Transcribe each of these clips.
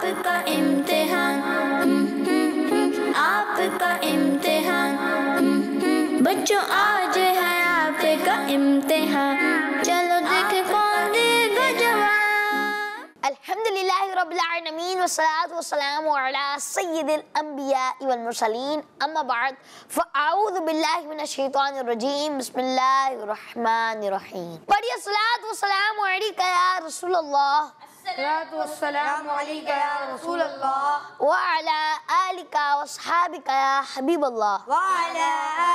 الحمد لله رب العالمين والصلاة والسلام على سيد الأنبياء والمرسلين أما بعد فأعوذ بالله من الشيطان الرجيم بسم الله الرحمن الرحيم بڑی الصلاة والسلام عليك يا رسول الله الصلاة والسلام عليك يا رسول الله وعلى آلك وأصحابك يا حبيب الله وعلى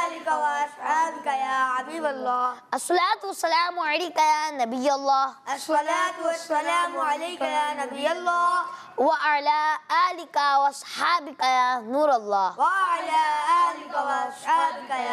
آلك وأصحابك يا حبيب الله الصلاة والسلام عليك يا نبي الله الصلاة والسلام عليك يا نبي الله وعلى آلك وأصحابك يا نور الله وعلى آلك وأصحابك يا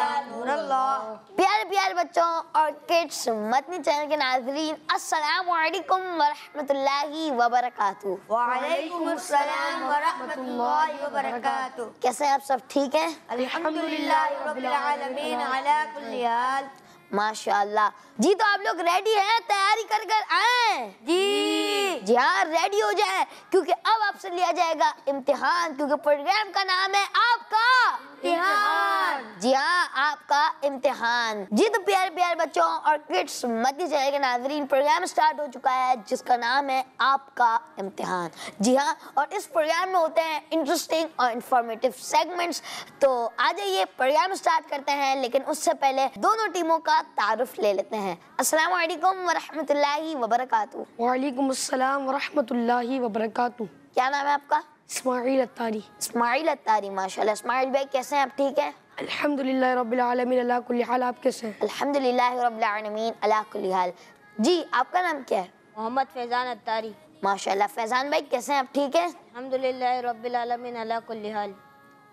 बच्चों और kids मतनी channel के नाजरीन अस्सलाम वालेकुम वरहमतुल्लाहि वबरकातु वालेकुम अस्सलाम वरहमतुल्लाहि वबरकातु कैसे आप सब ठीक हैं अल्हम्दुलिल्लाह रब्बिल आलमीन अला कुल्ली हाल माशाल्लाह जी तो आप लोग रेडी हैं तैयारी कर कर आए जी जी हाँ रेडी हो जाए क्योंकि अब आपसे लिया जाएगा इम्तिहान क्योंकि प्रोग्राम का नाम है आपका इम्तिहान जी हाँ आपका इम्तिहान जी तो प्यारे प्यारे बच्चों और किड्स मध्य जगह के नाजरीन प्रोग्राम स्टार्ट हो चुका है जिसका नाम है आपका इम्तिहान जी हाँ और इस प्रोग्राम में होते हैं इंटरेस्टिंग और इंफॉर्मेटिव सेगमेंट्स तो आ जाइए प्रोग्राम स्टार्ट करते हैं लेकिन उससे पहले दोनों टीमों का तारफ़ ले लेते हैं अस्सलाम वालेकुम वरहमतुल्लाहि वबरकातु वालेकुम अस्सलाम क्या नाम है आपका इस्माइल अत्तारी इस्माइल अत्तारी माशाल्लाह इस्माइल भाई कैसे हैं आप ठीक हैं अल्हम्दुलिल्लाह रब्बिल आलमीन अला हाल आप कैसे हैं अल्हम्दुलिल्लाह रब्बिल आलमीन अला हाल जी आपका नाम क्या है मोहम्मद फैजान अत्तारी माशाल्लाह फैजान भाई कैसे हैं आप ठीक हैं अल्हम्दुलिल्लाह रब्बिल आलमीन अला हाल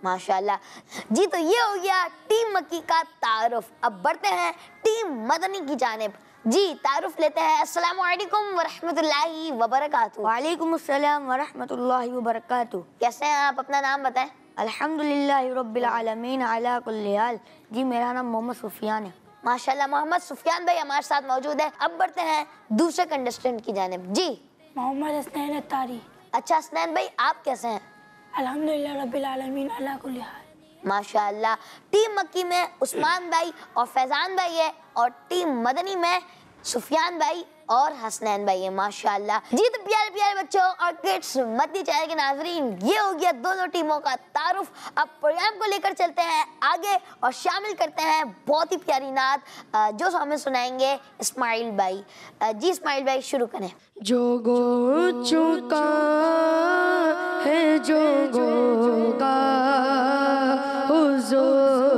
माशाल्लाह जी तो ये हो गया टीम मक्की का तारुफ अब बढ़ते हैं टीम मदनी की जानब जी तारुफ लेते हैं अस्सलाम वालेकुम वरहमतुल्लाहि वबरकातु वालेकुम अस्सलाम कैसे हैं आप अपना नाम बताएं अल्हम्दुलिल्लाह रब्बिल आलमीन अला हाल जी मेरा नाम मोहम्मद सुफियान है माशाल्लाह मोहम्मद सुफियान भाई हमारे साथ मौजूद है अब बढ़ते हैं दूसरे कंटेस्टेंट की जानब जी मोहम्मद हसनैन अच्छा हसनैन भाई आप कैसे हैं माशाल्लाह टीम मक्की में उस्मान भाई और फैज़ान भाई है और टीम मदनी में सुफियान भाई और हसनैन भाई है माशाल्लाह जी तो प्यारे प्यारे बच्चों और किड्स मध्य चैनल के नाजरीन ये हो गया दोनों टीमों का तारुफ अब प्रोग्राम को लेकर चलते हैं आगे और शामिल करते हैं बहुत ही प्यारी नात जो हमें सुनाएंगे इस्माइल भाई जी इस्माइल भाई शुरू करें जो गो चुका है जो गो का हुजूर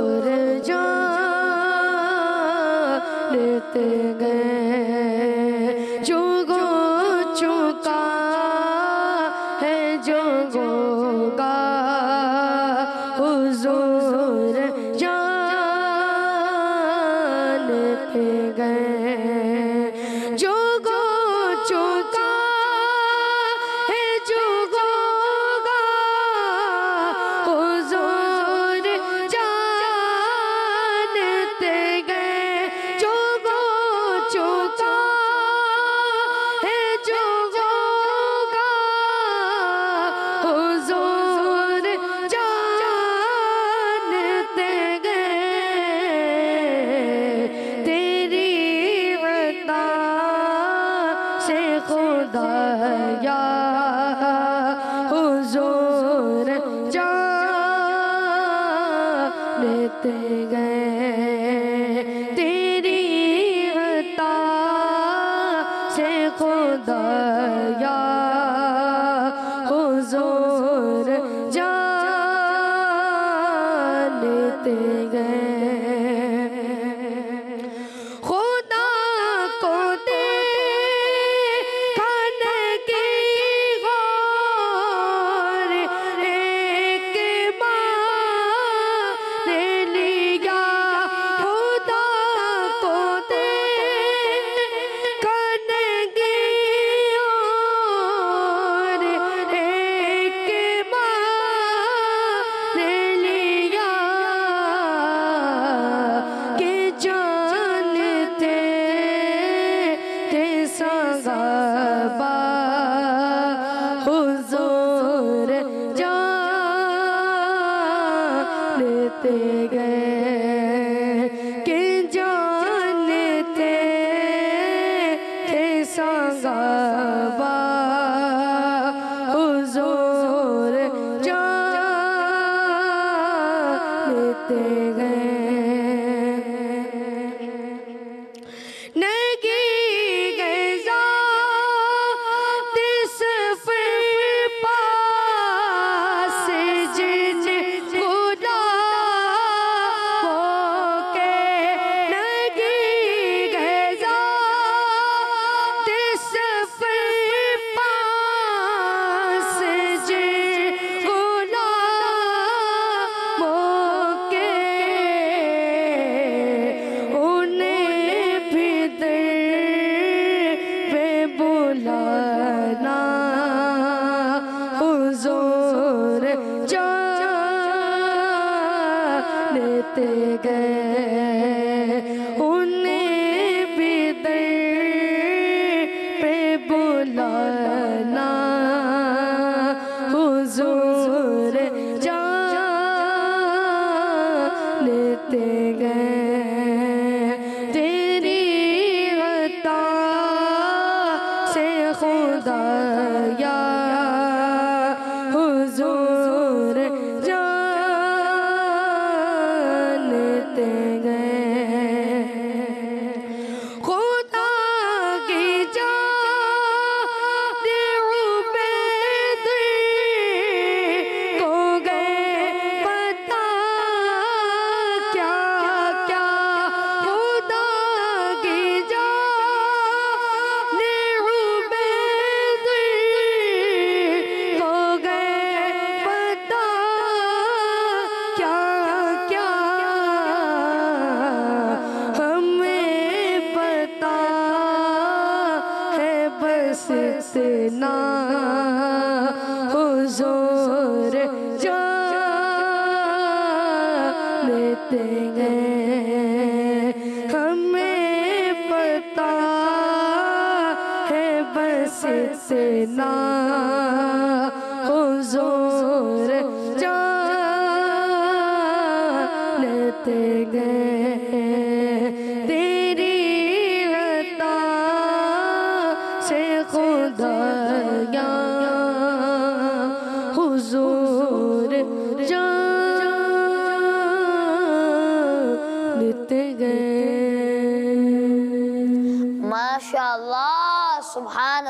안녕.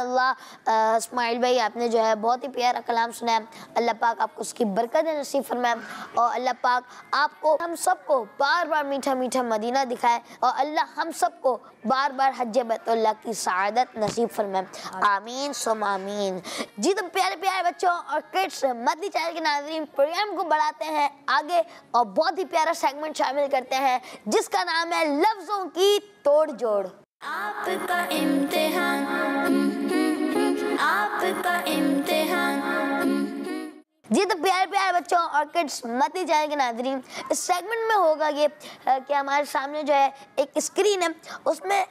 इसमाइल भाई आपने जो है बहुत ही प्यारा कलाम सुना है अल्लाह पाक आपको उसकी बरकत नसीब फरमाए और अल्लाह पाक आपको हम सबको बार बार मीठा मीठा मदीना दिखाए और अल्लाह हम सबको बार बार हज बैतुल्ला की शहादत नसीब फरमाए आमीन सुम आमीन जी तो प्यारे प्यारे बच्चों और किड्स मदी चैनल के नाजरीन प्रोग्राम को बढ़ाते हैं आगे और बहुत ही प्यारा सेगमेंट शामिल करते हैं जिसका नाम है लफ्ज़ों की तोड़ जोड़ आपका इम्तिहान आपका इम्तिहान जी तो प्यार प्यार बच्चों और किड्स मत ही जाएंगे नाजरीन इस सेगमेंट में होगा ये कि हमारे सामने जो है एक स्क्रीन है उसमें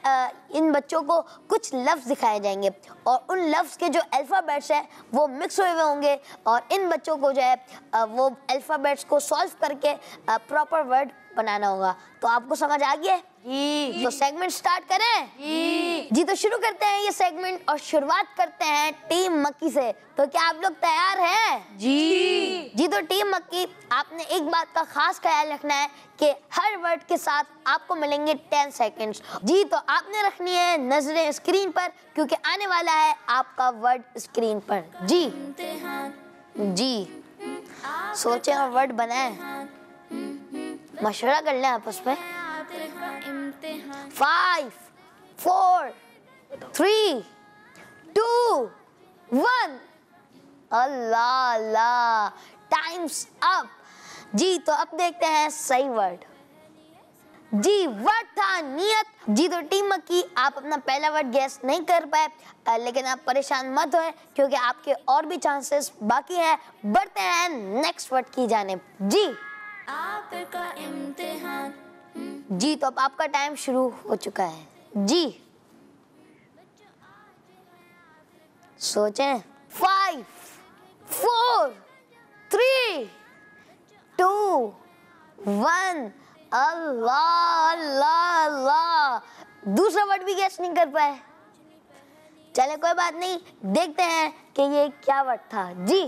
इन बच्चों को कुछ लफ्ज़ दिखाए जाएंगे और उन लफ्ज़ के जो अल्फ़ाबेट्स हैं वो मिक्स हुए हुए होंगे और इन बच्चों को जो है वो अल्फ़ाबेट्स को सॉल्व करके प्रॉपर वर्ड बनाना होगा तो आपको समझ आ गया है जी तो सेगमेंट स्टार्ट करें जी जी तो शुरू करते हैं ये सेगमेंट और शुरुआत करते हैं टीम मक्की से तो क्या आप लोग तैयार हैं जी जी तो टीम मक्की आपने एक बात का खास ख्याल रखना है कि हर वर्ड के साथ आपको मिलेंगे टेन सेकेंड जी तो आपने रखनी है नजरें स्क्रीन पर क्योंकि आने वाला है आपका वर्ड स्क्रीन पर जी जी सोचे और वर्ड बनाए मशवरा कर लें आपस में five four three two one Allah Allah times up जी तो अब देखते हैं सही वर्ड जी वर्ड था नियत जी तो टीम की आप अपना पहला वर्ड गैस नहीं कर पाए लेकिन आप परेशान मत होए क्योंकि आपके और भी चांसेस बाकी हैं बढ़ते हैं नेक्स्ट वर्ड की जाने जी आपका इम्तिहान जी तो अब आपका टाइम शुरू हो चुका है जी सोचें five four three two one Allah Allah Allah दूसरा वर्ड भी गैस नहीं कर पाए चले कोई बात नहीं देखते हैं कि ये क्या वर्ड था जी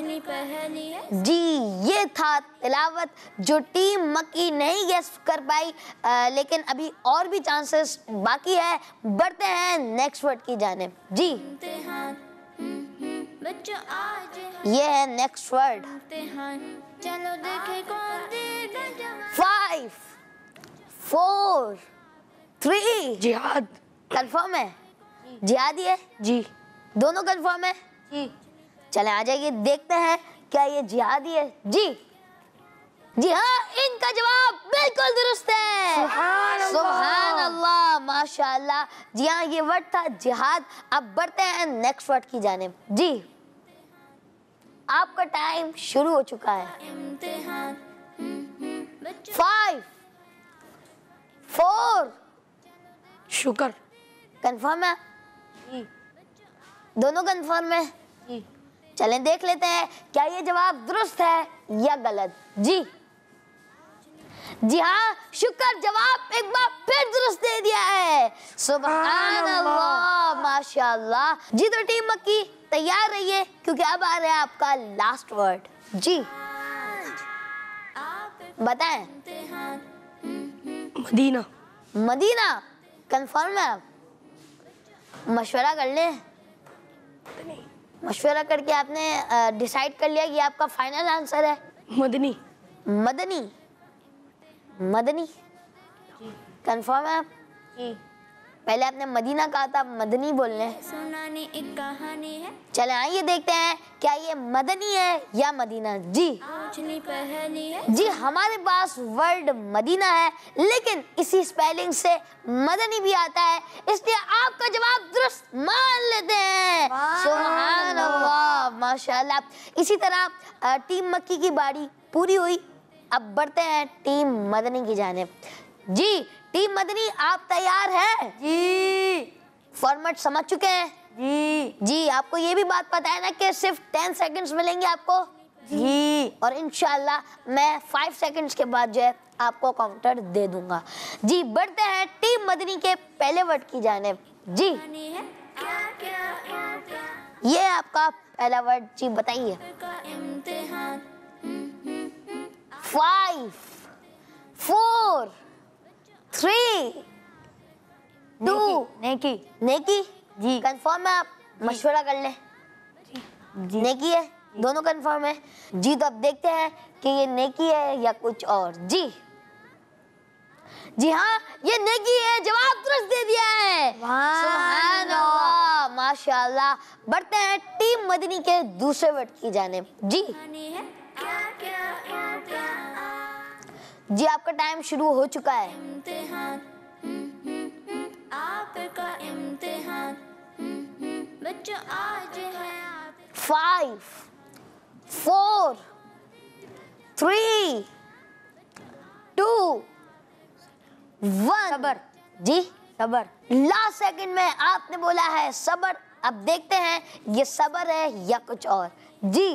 मछली पहली है जी ये था तिलावत जो टीम मक्की नहीं गैस कर पाई आ, लेकिन अभी और भी चांसेस बाकी है बढ़ते हैं नेक्स्ट वर्ड की जाने जी हम्म, हम्म, ये है नेक्स्ट वर्ड चलो देखे कौन फाइव फोर थ्री जिहाद कन्फर्म है जिहाद ही है जी दोनों कन्फर्म है जी चले आ जाइए देखते हैं क्या ये जिहादी है जी जी हाँ इनका जवाब बिल्कुल दुरुस्त है सुबहान अल्लाह माशाल्लाह जी हाँ ये वर्ड था जिहाद अब बढ़ते हैं नेक्स्ट वर्ड की जाने जी आपका टाइम शुरू हो चुका है फाइव फोर हम्म, हम्म, शुक्र कंफर्म है दोनों कंफर्म है जी चलें देख लेते हैं क्या ये जवाब दुरुस्त है या गलत जी जी हाँ शुक्र जवाब एक बार फिर दुरुस्त दे दिया है सुबह माशाल्लाह जी तो टीम मक्की तैयार रहिए क्योंकि अब आ रहा है आपका लास्ट वर्ड जी बताएं मदीना मदीना कंफर्म है आप मशवरा कर लें मशवरा करके आपने डिसाइड कर लिया कि आपका फाइनल आंसर है मदनी मदनी मदनी कंफर्म है आप जी पहले आपने मदीना कहा था मदनी बोलने सुनाने एक कहानी है चले आइए देखते हैं क्या ये मदनी है या मदीना जी पहली है जी हमारे पास वर्ड मदीना है लेकिन इसी स्पेलिंग से मदनी भी आता है इसलिए आपका जवाब दुरुस्त मान लेते हैं सुभान अल्लाह माशाल्लाह इसी तरह टीम मक्की की बाड़ी पूरी हुई अब बढ़ते हैं टीम मदनी की जानेब जी टीम मदनी आप तैयार हैं जी फॉर्मेट समझ चुके हैं जी जी आपको ये भी बात पता है ना कि सिर्फ टेन सेकंड्स मिलेंगे आपको जी और इनशाला मैं फाइव सेकंड्स के बाद जो है आपको काउंटर दे दूंगा जी बढ़ते हैं टीम मदनी के पहले वर्ड की जाने जी ये आपका पहला वर्ड जी बताइए five four hmm, hmm, hmm. Three two नेकी नेकी जी कंफर्म है आप मशवरा कर ले जी नेकी है दोनों कंफर्म है जी तो अब देखते हैं कि ये नेकी है या कुछ और जी जी हाँ ये नेकी है जवाब तुरंत दे दिया है माशाल्लाह बढ़ते हैं टीम मदनी के दूसरे वर्ड की जाने जी क्या क्या क्या क्या जी आपका टाइम शुरू हो चुका है five four three two one सबर जी सबर लास्ट सेकंड में आपने बोला है सबर अब देखते हैं ये सबर है या कुछ और जी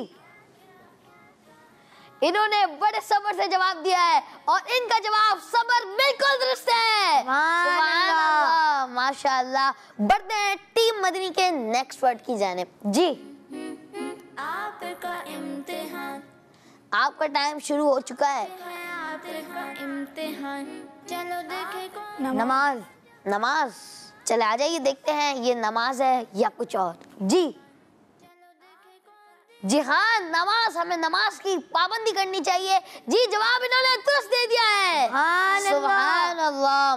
इन्होंने बड़े सबर से जवाब दिया है और इनका जवाब सबर बिल्कुल दुरुस्त है माशाल्लाह बढ़ते हैं टीम मदनी के नेक्स्ट वर्ड की जाने जी आपका इम्तिहान आपका टाइम शुरू हो चुका है चलो नमाज नमाज चले आ जाइए देखते हैं ये नमाज है या कुछ और जी जी हाँ नमाज हमें नमाज की पाबंदी करनी चाहिए जी जवाब इन्होंने तुरंत दे दिया है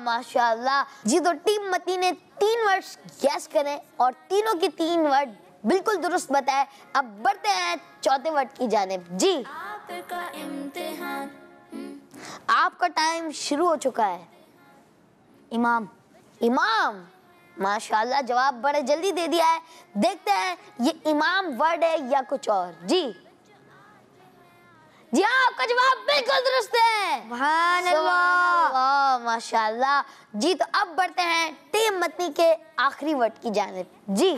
माशाल्लाह जी तो टीम मती ने तीन वर्ड गैस करें और तीनों के तीन वर्ड बिल्कुल दुरुस्त बताए अब बढ़ते हैं चौथे वर्ड की जानेब जी आपका इम्तिहान आपका टाइम शुरू हो चुका है इमाम इमाम माशाल्लाह जवाब बड़े जल्दी दे दिया है देखते हैं ये इमाम वर्ड है या कुछ और जी जी हाँ आपका जवाब बिल्कुल दुरुस्त है माशाल्लाह जी तो अब बढ़ते हैं टीम मतनी के आखिरी वर्ड की जानब जी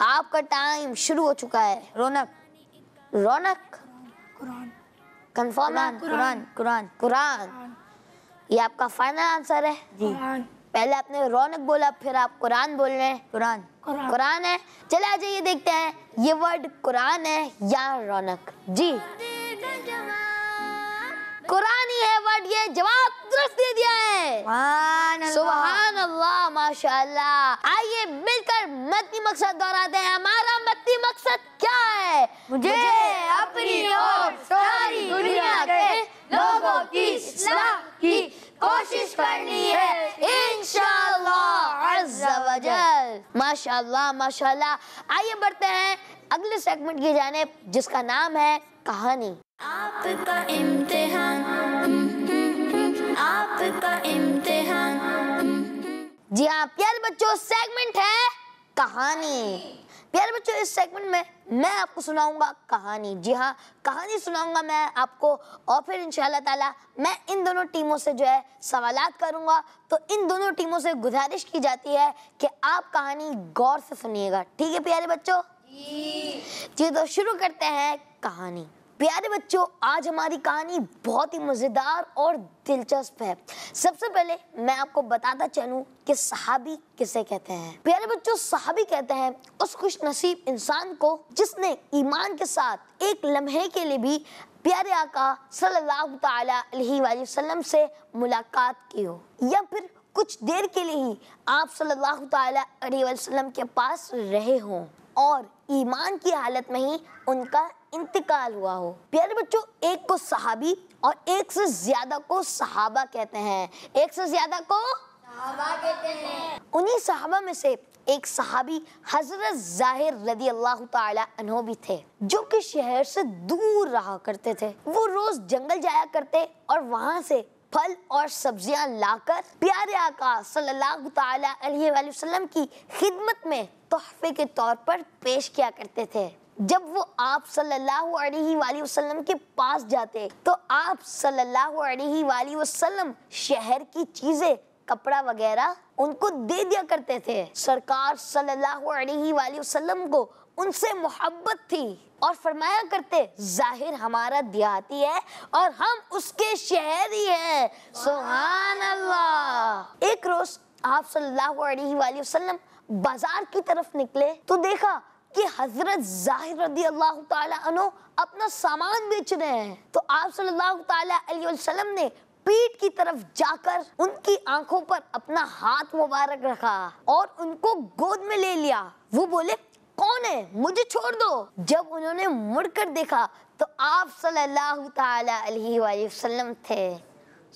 आपका टाइम शुरू हो चुका है रौनक रौनक कुरान कंफर्म कुरान कुरान कुरान, कुरान, कुरान ये आपका फाइनल आंसर है जी पहले आपने रौनक बोला फिर आप कुरान बोल रहे हैं कुरान कुरान है चले आ जाइए देखते हैं ये वर्ड कुरान है या रौनक जी कुरान ही है वर्ड ये जवाब दुरुस्त दे दिया है सुबह अल्लाह माशाल्लाह आइए मिलकर मदनी मकसद दोहराते हैं हमारा मदनी मकसद क्या है मुझे, मुझे अपनी और सारी दुनिया के लोगों की सलाह की कोशिश करनी है इंशाल्लाह माशाल्लाह माशाल्लाह आइए बढ़ते हैं अगले सेगमेंट की जाने जिसका नाम है कहानी आपका इम्तिहान आपका इम्तिहान जी हाँ प्यारे बच्चों सेगमेंट है कहानी प्यारे बच्चों इस सेगमेंट में मैं आपको सुनाऊंगा कहानी जी हाँ कहानी सुनाऊंगा मैं आपको और फिर इंशाल्लाह ताला मैं इन दोनों टीमों से जो है सवालात करूंगा तो इन दोनों टीमों से गुजारिश की जाती है कि आप कहानी गौर से सुनिएगा ठीक है प्यारे बच्चों जी तो शुरू करते हैं कहानी प्यारे बच्चों आज हमारी कहानी बहुत ही मज़ेदार और दिलचस्प है सबसे पहले मैं आपको बताता चलूं कि सहाबी किसे कहते हैं प्यारे बच्चों सहाबी कहते हैं उस खुश नसीब इंसान को जिसने ईमान के साथ एक लम्हे के लिए भी प्यारे आका सल्लल्लाहु अलैहि वसल्लम से मुलाकात की हो या फिर कुछ देर के लिए ही आप सल्लल्लाहु अलैहि वसल्लम के पास रहे हों और ईमान की हालत में ही उनका इंतकाल हुआ हो प्यारे बच्चों एक को सहाबी और एक से ज्यादा को सहाबा कहते हैं एक से ज्यादा को सहाबा कहते हैं उन्हीं सहाबा में से एक सहाबी हजरत जाहिर रदी अल्लाह तहो भी थे जो कि शहर से दूर रहा करते थे वो रोज जंगल जाया करते और वहाँ से फल और सब्जियां लाकर प्यारे आका सल्लल्लाहु अलैहि वसल्लम की खिदमत में तोहफे के तौर पर पेश किया करते थे जब वो आप सल्लल्लाहु अलैहि वाली वसल्लम के पास जाते तो आप सल्लल्लाहु अलैहि वाली वसल्लम शहर की चीज़ें कपड़ा वगैरह उनको दे दिया करते थे सरकार सल्लल्लाहु अलैहि वाली वसल्लम को उनसे मोहब्बत थी और फरमाया करते जाहिर हमारा दियाती है और हम उसके शहरी हैं सुहान अल्लाह एक रोज आप सल्लल्लाहु अलैहि वसल्लम बाजार की तरफ निकले तो देखा कि हजरत जाहिर रदी अल्लाह तनो अपना सामान बेच रहे हैं तो आप सल्लल्लाहु अलैहि वसल्लम ने पीठ की तरफ जाकर उनकी आंखों पर अपना हाथ मुबारक रखा और उनको गोद में ले लिया वो बोले कौन है मुझे छोड़ दो जब उन्होंने मुड़कर देखा तो आप सल्लल्लाहु अलैहि वसल्लम थे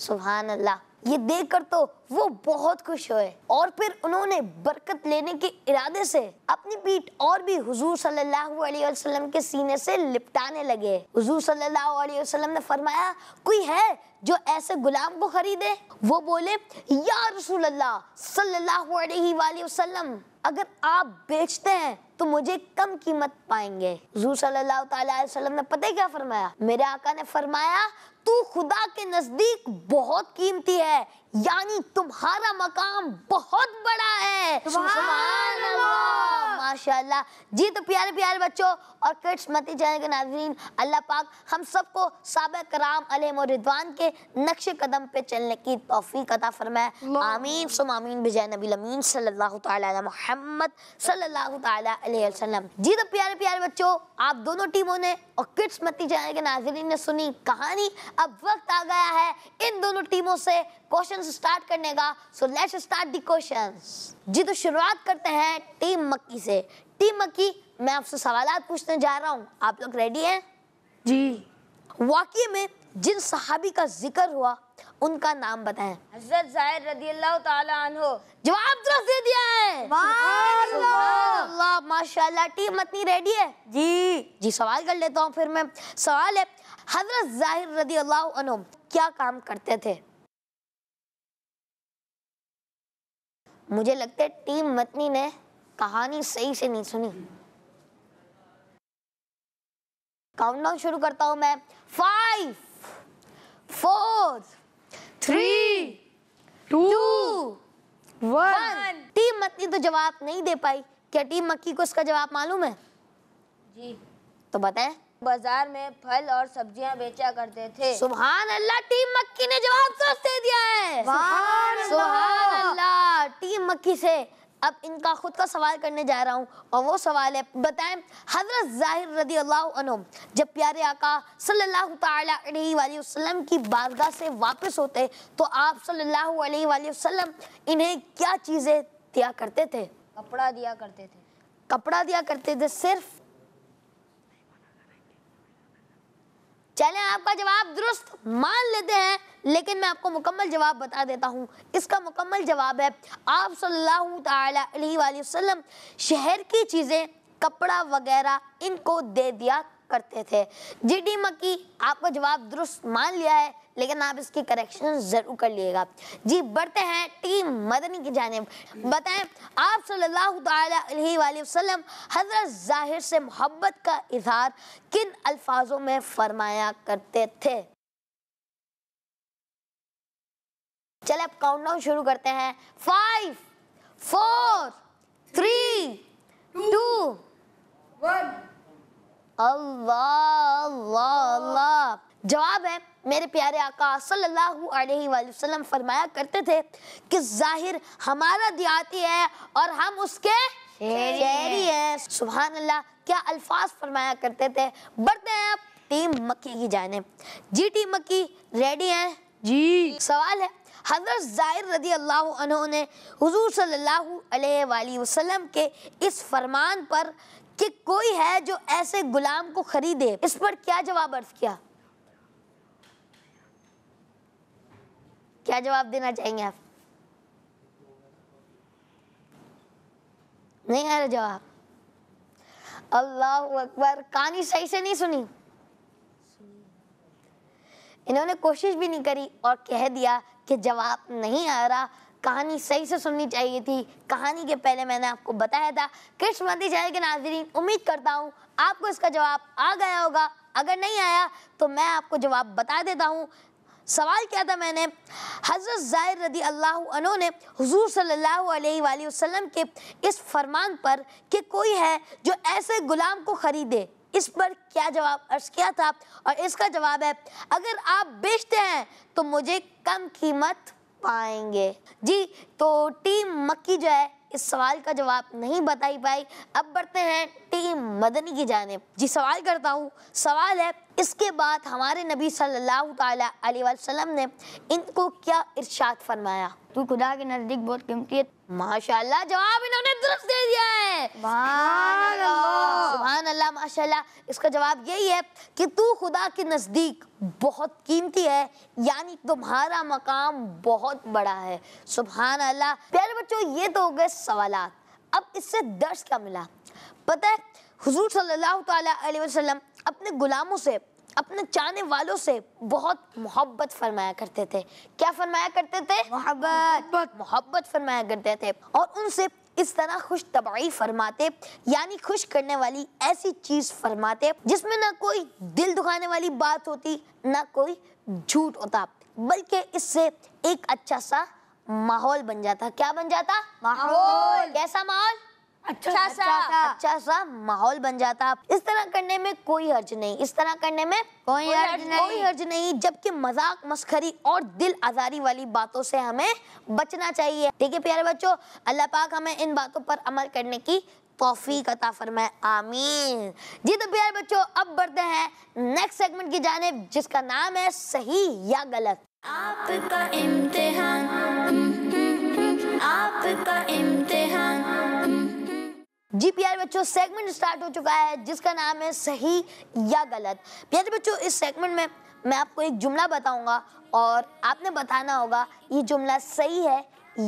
सुबहान अल्लाह ये देखकर तो वो बहुत खुश हुए और फिर उन्होंने बरकत लेने के इरादे से अपनी पीठ और भी हुजूर सल्लल्लाहु अलैहि वसल्लम के सीने से लिपटाने लगे हुजूर सल्लल्लाहु अलैहि वसल्लम ने फरमाया कोई है जो ऐसे गुलाम को खरीदे वो बोले या रसूल अल्लाह सल्लल्लाहु अलैहि वसल्लम अगर आप बेचते हैं तो मुझे कम कीमत पाएंगे हुजूर सल्लल्लाहु अलैहि वसल्लम ने पता क्या फरमाया मेरे आका ने फरमाया तू खुदा के नजदीक बहुत कीमती है यानी तुम्हारा मकाम बहुत बड़ा है माशाल्लाह जी तो प्यारे प्यारे बच्चों और किड्स मती चैनल के नाजरीन अल्लाह पाक हम सबको साबिक कराम अलहम और रिदवान के नक्शे कदम पे चलने की तोफ़ी अता फरमाए आमीन सुम आमीन बिजाय नबी अमीन सल्लल्लाहु ताला मोहम्मद सल्लल्लाहु ताला अलैहि वसल्लम जी तो प्यारे प्यारे बच्चों आप दोनों टीमों ने और किड्स मती चैनल के नाजरीन ने सुनी कहानी अब वक्त आ गया है इन दोनों टीमों से क्वेश्चंस स्टार्ट करने का so let's start the questions जी तो शुरुआत करते हैं टीम मक्की से टीम मक्की मैं आपसे सवाल पूछने जा रहा हूँ आप लोग रेडी हैं जी वाक्य में जिन सहाबी का जिक्र हुआ उनका नाम बताएं हजरत जाहिर रजी अल्लाह तआला तहो जवाब तरफ तो दे दिया है अल्लाह माशाल्लाह टीम इतनी रेडी है जी जी सवाल कर लेता हूँ फिर मैं सवाल है हजरत जाहिर रजी अल्लाह क्या काम करते थे मुझे लगता है टीम मतनी ने कहानी सही से नहीं सुनी काउंटडाउन शुरू करता हूं मैं five four three two one team मतनी तो जवाब नहीं दे पाई क्या टीम मक्की को उसका जवाब मालूम है जी तो बताएं बाजार में फल और सब्जियां बेचा करते थे सुबहान अल्लाह टीम मक्की ने जवाब सोच तो दे दिया है सुबहान अल्लाह टीम मक्की से अब इनका खुद का सवाल करने जा रहा हूँ और वो सवाल है बताएं हजरत जाहिर रदी अल्लाह जब प्यारे आका सल्लल्लाहु अलैहि वसल्लम की बारगाह से वापस होते तो आप सल्लल्लाहु अलैहि वसल्लम इन्हें क्या चीज़ें दिया करते थे कपड़ा दिया करते थे कपड़ा दिया करते थे सिर्फ चले आपका जवाब दुरुस्त मान लेते हैं लेकिन मैं आपको मुकम्मल जवाब बता देता हूँ इसका मुकम्मल जवाब है आप सल्लल्लाहु अलैहि वसल्लम शहर की चीज़ें कपड़ा वगैरह इनको दे दिया करते थे जी डी मक्की आपको जवाब दुरुस्त मान लिया है लेकिन आप इसकी करेक्शन जरूर कर लिएगा जी बढ़ते हैं टीम मदनी की जानब बताएं आप सल्लल्लाहु अलैहि वसल्लम हजरत जाहिर से मोहब्बत का इजहार किन अल्फाजों में फरमाया करते थे चले अब काउंट डाउन शुरू करते हैं five four three two one Allah Allah Allah जवाब है मेरे प्यारे आका सल्लल्लाहु अलैहि वसल्लम फरमाया करते थे कि जाहिर हमारा दियाती है और हम उसके शेरी हैं सुबह अल्लाह क्या अल्फाज फरमाया करते थे बढ़ते हैं अब टीम मक्की की जाने जी टीम मक्की रेडी हैं जी सवाल है हजरत जाहिर रदी अल्लाह ने हजूर सल्लल्लाहु अलैहि वसल्लम के इस फरमान पर कि कोई है जो ऐसे गुलाम को खरीदे इस पर क्या जवाब अर्ज किया क्या जवाब देना चाहेंगे आप नहीं आ रहा जवाब अल्लाह अकबर कहानी सही से नहीं सुनी इन्होंने कोशिश भी नहीं करी और कह दिया कि जवाब नहीं आ रहा कहानी सही से सुननी चाहिए थी कहानी के पहले मैंने आपको बताया था कृष्ण मंदिर चैनल के नाजरीन उम्मीद करता हूँ आपको इसका जवाब आ गया होगा अगर नहीं आया तो मैं आपको जवाब बता देता हूँ सवाल क्या था मैंने हज़रत ज़ाहिर रदी अल्लाह ने हजूर सल्लल्लाहु अलैहि वसल्लम के इस फरमान पर कि कोई है जो ऐसे गुलाम को ख़रीदे इस पर क्या जवाब अर्ज किया था और इसका जवाब है अगर आप बेचते हैं तो मुझे कम कीमत पाएंगे जी तो टीम मक्की जो है इस सवाल का जवाब नहीं बताई पाई अब बढ़ते हैं टीम मदनी की जानेब जी सवाल करता हूँ सवाल है इसके बाद हमारे नबी सल्लल्लाहु अलैहि वसल्लम ने इनको क्या इरशाद फरमाया तू खुदा के नज़दीक बहुत कीमती है माशाल्लाह जवाब इन्होंने दुरुस्त दे दिया है सुबहान अल्लाह माशाल्लाह इसका जवाब यही है कि तू खुदा के नज़दीक बहुत कीमती है यानी तुम्हारा मकाम बहुत बड़ा है सुबहान अल्लाह प्यारे बच्चों ये तो हो गए सवाल अब इससे दर्श क्या मिला पता है हजूर सल्लल्लाहु अलैहि वसल्लम अपने गुलामों से अपने चाहने वालों से बहुत मोहब्बत फरमाया करते थे क्या फरमाया करते थे मोहब्बत मोहब्बत फरमाया करते थे और उनसे इस तरह खुश तबाही फरमाते यानी खुश करने वाली ऐसी चीज फरमाते जिसमें ना कोई दिल दुखाने वाली बात होती ना कोई झूठ होता बल्कि इससे एक अच्छा सा माहौल बन जाता क्या बन जाता माहौल कैसा माहौल अच्छा, अच्छा, अच्छा सा अच्छा सा माहौल बन जाता इस तरह करने में कोई हर्ज नहीं इस तरह करने में कोई हर्ज नहीं कोई हर्ज नहीं जबकि मजाक मस्खरी और दिल आजारी वाली बातों से हमें बचना चाहिए ठीक है प्यारे बच्चों अल्लाह पाक हमें इन बातों पर अमल करने की तोफ़ी कता फरमाए आमीन जी तो प्यारे बच्चों अब बढ़ते हैं नेक्स्ट सेगमेंट की जाने जिसका नाम है सही या गलत आपका इम्तिहान हम्म, हम्म, हम्म, आपका इम्तिहान जी प्यारे बच्चों सेगमेंट स्टार्ट हो चुका है जिसका नाम है सही या गलत प्यारे बच्चों इस सेगमेंट में मैं आपको एक जुमला बताऊंगा और आपने बताना होगा ये जुमला सही है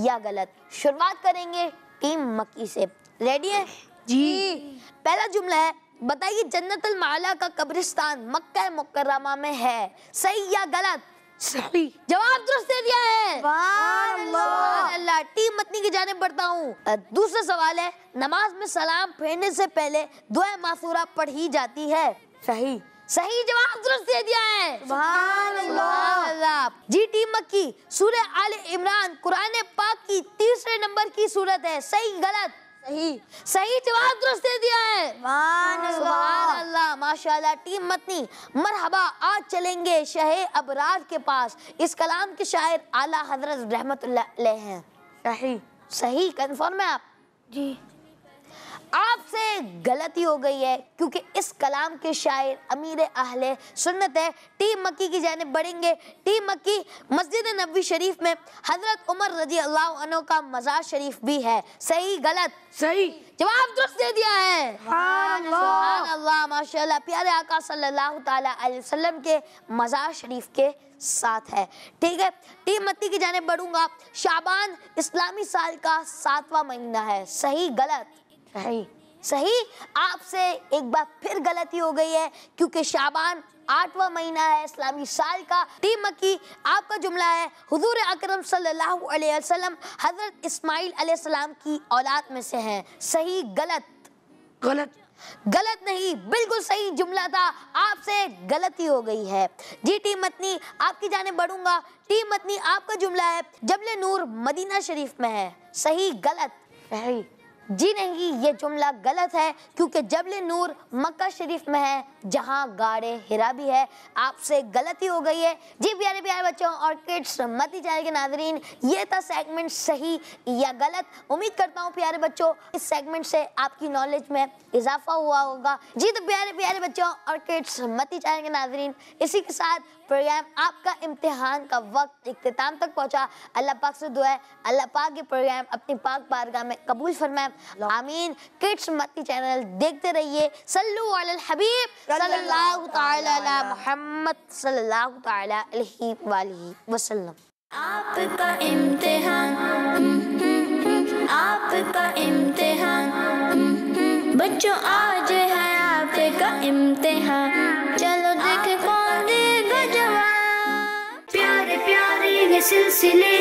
या गलत शुरुआत करेंगे टीम मक्की से रेडी है जी पहला जुमला है बताइए जन्नतल माला का कब्रिस्तान मक्का मुकर्रमा में है सही या गलत सही जवाब दुरुस्त तो दे दिया है अल्लाह टीम मतनी की जाने बढ़ता हूँ दूसरा सवाल है नमाज में सलाम फेरने से पहले दुआ मासूरा पढ़ी जाती है सही सही जवाब दुरुस्त तो दे दिया है जी टीम मक्की सूर्य आल इमरान कुरान पाक की तीसरे नंबर की सूरत है सही गलत सही सही जवाब दुरुस्त दे दिया है अल्लाह माशाल्लाह टीम मतनी मरहबा आज चलेंगे शह अबराज के पास इस कलाम के शायर आला हजरत रहमत हैं सही सही कंफर्म है आप जी आपसे गलती हो गई है क्योंकि इस कलाम के शायर अमीर आहले सुन्नत है टी मक्की की जानब बढ़ेंगे टी मक्की मस्जिद नबी शरीफ में हजरत उमर रजी अल्लाह का मज़ार शरीफ भी है सही गलत सही जवाब दुरुस्त तो दे दिया है माशाल्लाह प्यारे आका सल्लल्लाहु अलैहि वसल्लम के मज़ार शरीफ के साथ है ठीक है टीम मक्की की जानब बढ़ूंगा शाबान इस्लामी साल का सातवां महीना है सही गलत सही सही आपसे एक बार फिर गलती हो गई है क्योंकि शाबान आठवां महीना है इस्लामी साल का टीम मक्की आपका जुमला है हुजूर अकरम सल्लल्लाहु अलैहि वसल्लम हज़रत इस्माइल अलैहिस्सलाम की औलाद में से हैं सही गलत गलत गलत नहीं बिल्कुल सही जुमला था आपसे गलती हो गई है जी टीम मतनी आपकी जाने बढ़ूंगा टीम मतनी आपका जुमला है जबले नूर मदीना शरीफ में है सही गलत सही जी नहीं ये जुमला गलत है क्योंकि जबल नूर मक्का शरीफ में है जहाँ गाड़े हिरा भी है आपसे गलती हो गई है जी प्यारे प्यारे बच्चों और किड्स मती चैनल के नाजरीन ये था सेगमेंट सही या गलत उम्मीद करता हूँ प्यारे बच्चों इस सेगमेंट से आपकी नॉलेज में इजाफा हुआ होगा जी तो प्यारे प्यारे बच्चों और किड्स मती चैनल के नाजरीन इसी के साथ प्रोग्राम आपका इम्तहान का वक्त इख्ताम तक पहुँचा अल्लाह पाक से दुआ अल्लाह पाक ये प्रोग्राम अपनी पाक बारगाह में कबूल फरमाए आमीन किड्स मत्ती चैनल देखते रहिए सल्लु अलल हबीब सल्लल्लाहु तआला अला मोहम्मद सल्लल्लाहु तआला अलैहि वालही वसल्लम आपका इम्तिहान हम्म, हम्म, हम्म। आपका इम्तिहान बच्चों आज है आपका इम्तिहान सिलसिले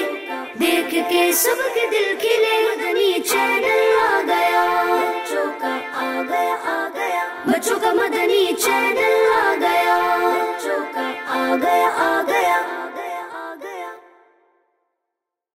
देख के सबके दिल खिले मदनी चैनल आ गया बच्चों का आ गया आ गया बच्चों का मदनी चैनल आ गया बच्चों का आ गया आ गया